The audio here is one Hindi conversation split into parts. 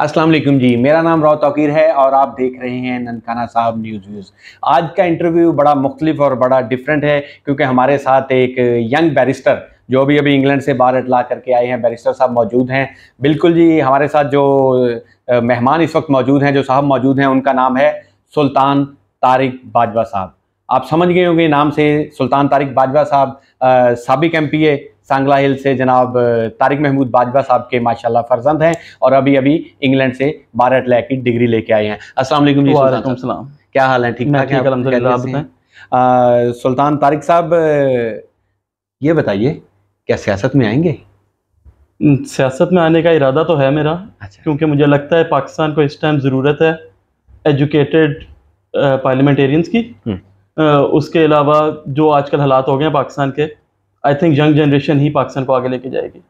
अस्सलाम वालेकुम जी मेरा नाम राव तौकीर है और आप देख रहे हैं ननकाना साहब न्यूज़ व्यूज़ आज का इंटरव्यू बड़ा मुख्तलिफ और बड़ा डिफरेंट है क्योंकि हमारे साथ एक यंग बैरिस्टर जो भी अभी इंग्लैंड से बाहर इतला करके आए हैं बैरिस्टर साहब मौजूद हैं बिल्कुल जी हमारे साथ जो मेहमान इस वक्त मौजूद हैं जो साहब मौजूद हैं उनका नाम है सुल्तान तारिक बाजवा साहब आप समझ गए होंगे नाम से सुल्तान तारिक बाजवा साहब सबक M P A Sangla Hill से जनाब तारिक महमूद बाजवा साहब के माशाल्लाह फर्जंद हैं और अभी अभी इंग्लैंड से बारह अटलैक की डिग्री लेके आए हैं असल क्या हाल है ठीक ठाक सुल्तान तारिक साहब ये बताइए क्या सियासत में आएंगे सियासत में आने का इरादा तो है मेरा अच्छा। क्योंकि मुझे लगता है पाकिस्तान को इस टाइम ज़रूरत है एजुकेटेड पार्लियामेंटेरियंस की आ, हम्म। उसके अलावा जो आजकल हालात हो गए हैं पाकिस्तान के आई थिंक यंग जनरेशन ही पाकिस्तान को आगे लेके जाएगी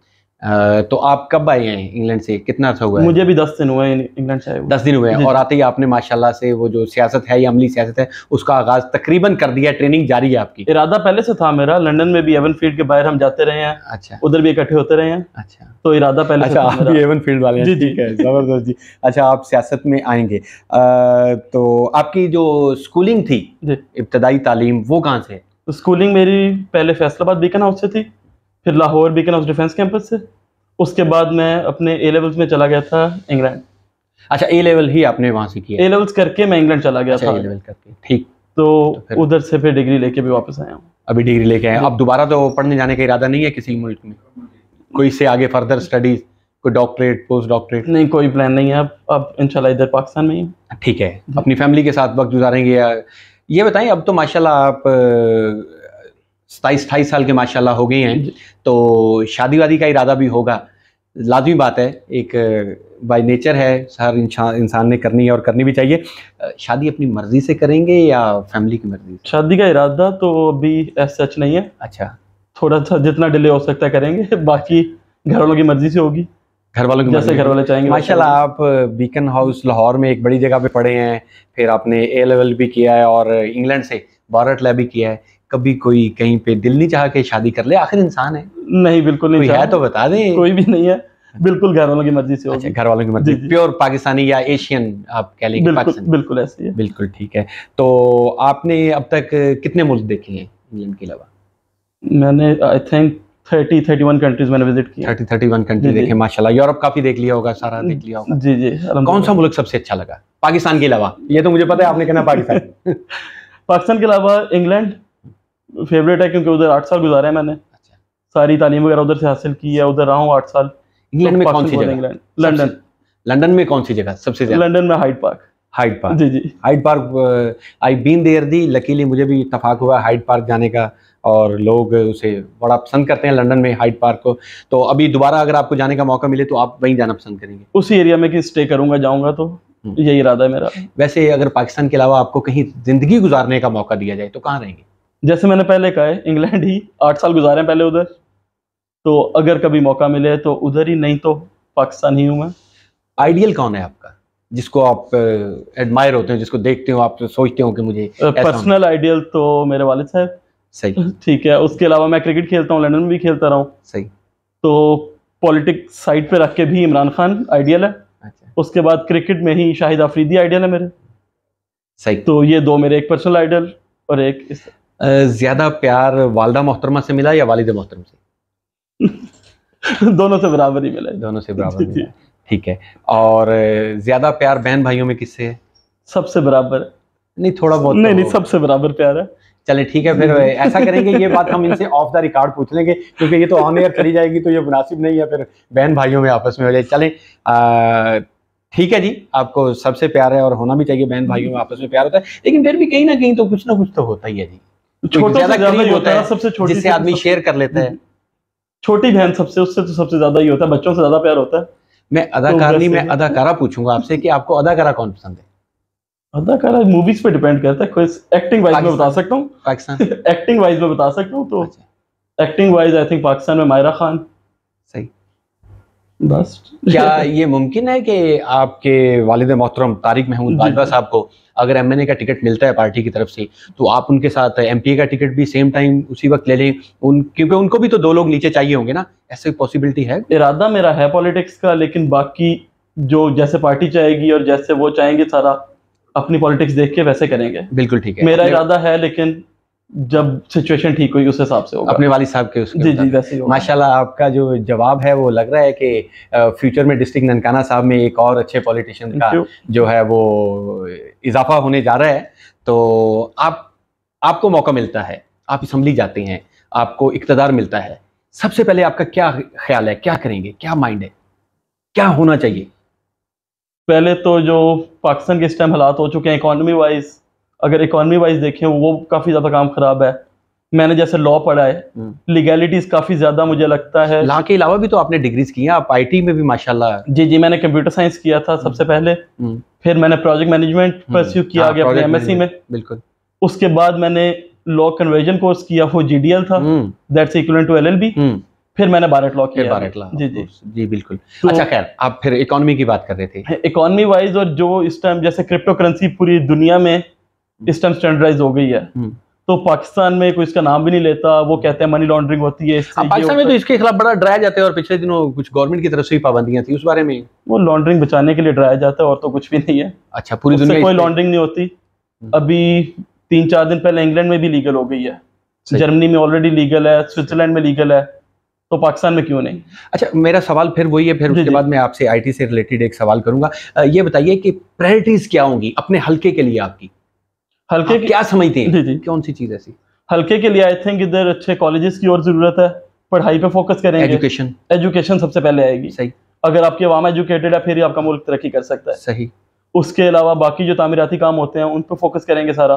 तो आप कब आए हैं इंग्लैंड से कितना अच्छा हुआ है? मुझे भी दस दिन हुए हैं इंग्लैंड से दस दिन हुए हैं और आते ही आपने माशाल्लाह से वो जो सियासत है या अमली सियासत है उसका आगाज तकरीबन कर दिया ट्रेनिंग जारी है आपकी इरादा पहले से था मेरा लंदन में भी एवन फील्ड के बाहर हम जाते रहे हैं अच्छा उधर भी इकट्ठे होते रहे हैं अच्छा तो इरादा पहले अच्छा आप भी एवन फील्ड वाले जी ठीक है जबरदस्त जी अच्छा आप सियासत में आएंगे तो आपकी जो स्कूलिंग थी इब्तदाई तालीम वो कहाँ से तो स्कूलिंग मेरी पहले फैसलाबाद बीकन हाउस से थी फिर Lahore Beacon House Defence campus से उसके बाद मैं अपने ए लेवल्स में चला गया था इंग्लैंड अच्छा ए लेवल ही आपने वहाँ से किया ए लेवल्स करके मैं इंग्लैंड चला गया अच्छा, था ए लेवल करके ठीक तो, तो उधर से फिर डिग्री लेके भी वापस आया हूँ अभी डिग्री लेके आया अब दोबारा तो पढ़ने जाने का इरादा नहीं है किसी मुल्क में कोई इससे आगे फर्दर स्टडीज कोई डॉक्टरेट पोस्ट डॉक्टरेट नहीं कोई प्लान नहीं है अब अब इंशाल्लाह इधर पाकिस्तान में ही ठीक है अपनी फैमिली के साथ वक्त गुजारेंगे या ये बताएं अब तो माशाल्लाह आप सताईस अठाईस साल के माशाल्लाह हो गए हैं तो शादी वादी का इरादा भी होगा लाजमी बात है एक बाय नेचर है हर इंसान ने करनी है और करनी भी चाहिए शादी अपनी मर्ज़ी से करेंगे या फैमिली की मर्ज़ी शादी का इरादा तो अभी ऐसा सच नहीं है अच्छा थोड़ा सा जितना डिले हो सकता है करेंगे बाकी घर वालों की मर्ज़ी से होगी घर वालों जैसे घर वाले चाहेंगे माशाल्लाह आप बीकन हाउस लाहौर में एक बड़ी जगह पे पढ़े हैं फिर आपने ए लेवल भी किया है और इंग्लैंड से भारत लैब भी किया है कभी कोई कहीं पे दिल नहीं चाह के शादी कर ले आखिर इंसान है नहीं बिल्कुल नहीं है तो बता दें कोई भी नहीं है बिल्कुल घर वालों की मर्जी से अच्छा घर वालों की मर्जी प्योर पाकिस्तानी या एशियन आप कह लेंगे बिल्कुल बिल्कुल ऐसे है बिल्कुल ठीक है तो आपने अब तक कितने मुल्क देखे हैं इंग्लैंड के अलावा मैंने I think thirty thirty one countries मैंने विजिट किया थर्टी थर्टी वन कंट्री देखे माशाल्लाह यूरोप काफी देख लिया होगा सारा देख लिया होगा जी जी कौन सा मुल्क सबसे अच्छा लगा पाकिस्तान के अलावा ये तो मुझे पता है आपने कहना पाकिस्तान पाकिस्तान के अलावा इंग्लैंड फेवरेट है क्योंकि उधर आठ साल गुजारे हैं मैंने अच्छा। सारी तालीम वगैरह उधर से हासिल की है उधर रहा हूँ आठ साल इंग्लैंड में तो कौन सी जगह लंडन लंडन में कौन सी जगह सबसे लंडन में हाइड पार्क हाइड पार्क जी जी Hyde Park I been there the luckily मुझे भी इतफाक हुआ हाइड पार्क जाने का और लोग उसे बड़ा पसंद करते हैं लंदन में हाइड पार्क को तो अभी दोबारा अगर आपको जाने का मौका मिले तो आप वहीं जाना पसंद करेंगे उसी एरिया में कि स्टे करूंगा जाऊंगा तो हम्म। यही इरादा है मेरा वैसे अगर पाकिस्तान के अलावा आपको कहीं ज़िंदगी गुजारने का मौका दिया जाए तो कहाँ रहेंगे जैसे मैंने पहले कहा है इंग्लैंड ही आठ साल गुजारे हैं पहले उधर तो अगर कभी मौका मिले तो उधर ही नहीं तो पाकिस्तान ही हूँ मैं आइडियल कौन है आपका जिसको आप एडमायर होते हो जिसको देखते हो आप तो सोचते हो कि मुझे पर्सनल आइडियल तो मेरे वालिद साहब सही ठीक है उसके अलावा मैं क्रिकेट खेलता हूँ लंडन में भी खेलता रहा हूँ सही तो पॉलिटिक्स साइड पे रख के भी इमरान खान आइडियल है अच्छा। उसके बाद क्रिकेट में ही शाहिद आफरीदी आइडियल है मेरे सही तो ये दो मेरे एक पर्सनल आइडियल और एक इस... ज़्यादा प्यार वालदा मोहतरमा से मिला या वालिद मोहतरम से दोनों से बराबर ही मिला दोनों से बराबर मिला ठीक है और ज्यादा प्यार बहन भाइयों में किससे है सबसे बराबर नहीं थोड़ा बहुत नहीं नहीं तो- सबसे बराबर प्यार है चले ठीक है फिर ऐसा करेंगे ये बात हम इनसे ऑफ द रिकॉर्ड पूछ लेंगे क्योंकि ये तो ऑन एयर चली जाएगी तो ये मुनासिब नहीं है फिर बहन भाइयों में आपस में हो जाए चले ठीक है जी आपको सबसे प्यार है और होना भी चाहिए बहन भाइयों में आपस में प्यार होता है लेकिन फिर भी कहीं ना कहीं तो कुछ ना कुछ तो होता ही है जी छोटा होता है सबसे छोटी आदमी शेयर कर लेते हैं हम्म। छोटी बहन सबसे उससे तो सबसे ज्यादा ही होता है बच्चों से ज्यादा प्यार होता है मैं तो अदाकार नहीं मैं अदाकारा पूछूंगा आपसे कि आपको अदाकारा कौन पसंद है अदाकारा मूवीज पे डिपेंड करता है कोई एक्टिंग वाइज में बता सकता हूँ पाकिस्तान एक्टिंग वाइज में बता सकता हूँ तो acting wise I think Pakistan में मायरा खान सही बस क्या ये मुमकिन है कि आपके वालद मोहतरम तारिक महमूद बाजवा साहब को अगर एम का टिकट मिलता है पार्टी की तरफ से तो आप उनके साथ एम का टिकट भी सेम टाइम उसी वक्त ले लें उन क्योंकि उनको भी तो दो लोग नीचे चाहिए होंगे ना ऐसे पॉसिबिलिटी है इरादा मेरा है पॉलिटिक्स का लेकिन बाकी जो जैसे पार्टी चाहेगी और जैसे वो चाहेंगे सारा अपनी पॉलिटिक्स देख के वैसे करेंगे बिल्कुल ठीक है मेरा इरादा है लेकिन जब सिचुएशन ठीक हुई उस हिसाब से होगा अपने वाली साहब के उसके जी जी वैसे माशाल्लाह आपका जो जवाब है वो लग रहा है कि फ्यूचर में डिस्ट्रिक्ट ननकाना साहब में एक और अच्छे पॉलिटिशियन का जो है वो इजाफा होने जा रहा है तो आप आपको मौका मिलता है आप इसम्बली जाते हैं आपको इकतदार मिलता है सबसे पहले आपका क्या ख्याल है क्या करेंगे क्या माइंड है क्या होना चाहिए पहले तो जो पाकिस्तान के इस टाइम हालात हो चुके हैं इकोनॉमी वाइज अगर इकोनॉमी वाइज देखें वो काफ़ी ज़्यादा काम खराब है मैंने जैसे लॉ पढ़ा है लीगैलिटीज हम्म। काफ़ी ज़्यादा मुझे लगता है लॉ के अलावा भी तो आपने डिग्रीज की हैं आप आईटी में भी माशाल्लाह जी जी मैंने कंप्यूटर साइंस किया था सबसे हम्म। पहले हम्म। फिर मैंने प्रोजेक्ट मैनेजमेंट परस्यू किया हाँ, गया अपने एमएससी में बिल्कुल उसके बाद मैंने लॉ कन्वर्जन कोर्स किया वो जीडीएल था दैट्स इक्वलेंट टू एलएलबी फिर मैंने बारेट लॉ किया बारेट लॉ जी जी जी बिल्कुल तो, अच्छा खैर आप फिर इकोनॉमी की बात कर रहे थे इकोनॉमी वाइज और जो इस टाइम जैसे क्रिप्टो करेंसी पूरी दुनिया में हम्म। इस टाइम स्टैंडर्डाइज हो गई है हम्म। तो पाकिस्तान में कोई इसका नाम भी नहीं लेता वो कहते हैं मनी लॉन्ड्रिंग होती है पाकिस्तान में तो इसके खिलाफ बड़ा डराया जाता है और पिछले दिनों कुछ गवर्नमेंट की तरफ से भी पाबंदियां थी उस बारे में वो लॉन्ड्रिंग बचाने के लिए डराया जाता है और तो कुछ भी नहीं है अच्छा पूरी दुनिया कोई लॉन्ड्रिंग नहीं होती हम्म। अभी तीन चार दिन पहले इंग्लैंड में भी लीगल हो गई है जर्मनी में ऑलरेडी लीगल है स्विट्जरलैंड में लीगल है तो पाकिस्तान में क्यों नहीं अच्छा मेरा सवाल फिर वही है फिर उसके बाद मैं आपसे आईटी से रिलेटेड एक सवाल करूंगा ये बताइए कि प्रायोरिटीज क्या होंगी अपने हल्के के लिए आपकी हल्के हाँ। क्या समझते हैं जी जी कौन सी चीज ऐसी हल्के के लिए आई थिंक इधर अच्छे कॉलेजेस की और जरूरत है पढ़ाई पे फोकस करेंगे एजुकेशन एजुकेशन सबसे पहले आएगी सही अगर आपके आवाम एजुकेटेड है फिर आपका मुल्क तरक्की कर सकता है सही उसके अलावा बाकी जो तामीराती काम होते हैं उन पर फोकस करेंगे सारा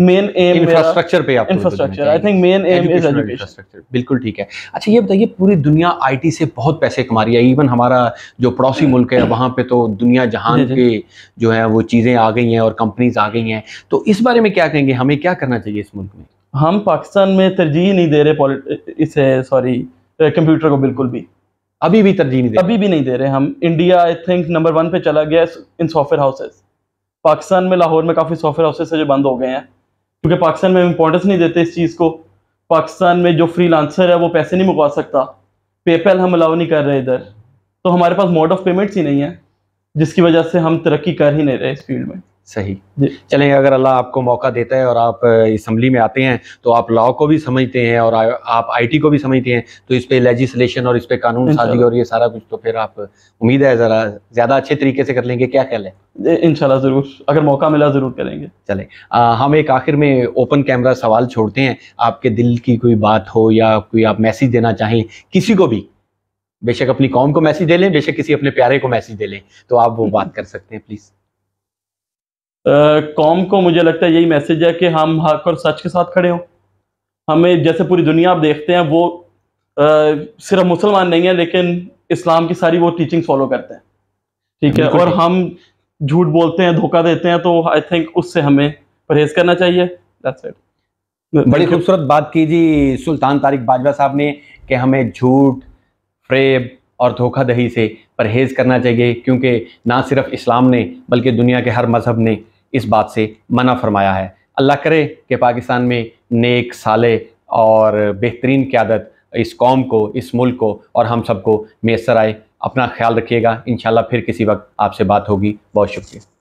मेन एम इंफ्रास्ट्रक्चर पे आप infrastructure I think main aim is education बिल्कुल ठीक है अच्छा ये बताइए पूरी दुनिया आईटी से बहुत पैसे कमा रही है इवन हमारा जो पड़ोसी मुल्क है वहाँ पे तो दुनिया जहान के जो है वो चीज़ें आ गई हैं और कंपनीज आ गई हैं तो इस बारे में क्या कहेंगे हमें क्या करना चाहिए इस मुल्क में हम पाकिस्तान में तरजीह नहीं दे रहे इसे सॉरी कंप्यूटर को बिल्कुल भी अभी भी तरजीह नहीं दे अभी भी नहीं दे रहे हम India I think number one पे चला गया इन सॉफ्टवेयर हाउसेस पाकिस्तान में लाहौर में काफ़ी सॉफ्टवेयर हाउसेस है जो बंद हो गए हैं क्योंकि पाकिस्तान में इंपॉर्टेंस नहीं देते इस चीज़ को पाकिस्तान में जो फ्री लांसर है वो पैसे नहीं मंगवा सकता पेपैल हम अलाउ नहीं कर रहे इधर तो हमारे पास मोड ऑफ पेमेंट्स ही नहीं है जिसकी वजह से हम तरक्की कर ही नहीं रहे इस फील्ड में सही चलें अगर अल्लाह आपको मौका देता है और आप इसम्बली में आते हैं तो आप लॉ को भी समझते हैं और आप आईटी को भी समझते हैं तो इस पर लेजिस्लेशन और इस पर कानून साजी और ये सारा कुछ तो फिर आप उम्मीद है ज़रा ज़्यादा अच्छे तरीके से कर लेंगे क्या कह लें इन ज़रूर अगर मौका मिला ज़रूर करेंगे चलें हम एक आखिर में ओपन कैमरा सवाल छोड़ते हैं आपके दिल की कोई बात हो या कोई आप मैसेज देना चाहें किसी को भी बेशक अपनी कौम को मैसेज दे लें बेशक किसी अपने प्यारे को मैसेज दे लें तो आप वो बात कर सकते हैं प्लीज़ कॉम को मुझे लगता है यही मैसेज है कि हम हक और सच के साथ खड़े हों हमें जैसे पूरी दुनिया आप देखते हैं वो आ, सिर्फ मुसलमान नहीं है लेकिन इस्लाम की सारी वो टीचिंग फॉलो करते हैं ठीक है और हम झूठ बोलते हैं धोखा देते हैं तो आई थिंक उससे हमें परहेज करना चाहिए दैट्स इट बड़ी खूबसूरत बात की जी सुल्तान तारिक बाजवा साहब ने कि हमें झूठ फ्रेब और धोखा दही से परहेज़ करना चाहिए क्योंकि ना सिर्फ इस्लाम ने बल्कि दुनिया के हर मज़हब ने इस बात से मना फरमाया है अल्लाह करे कि पाकिस्तान में नेक साले और बेहतरीन क्यादत इस कौम को इस मुल्क को और हम सबको मैसर आए अपना ख्याल रखिएगा इन फिर किसी वक्त आपसे बात होगी बहुत शुक्रिया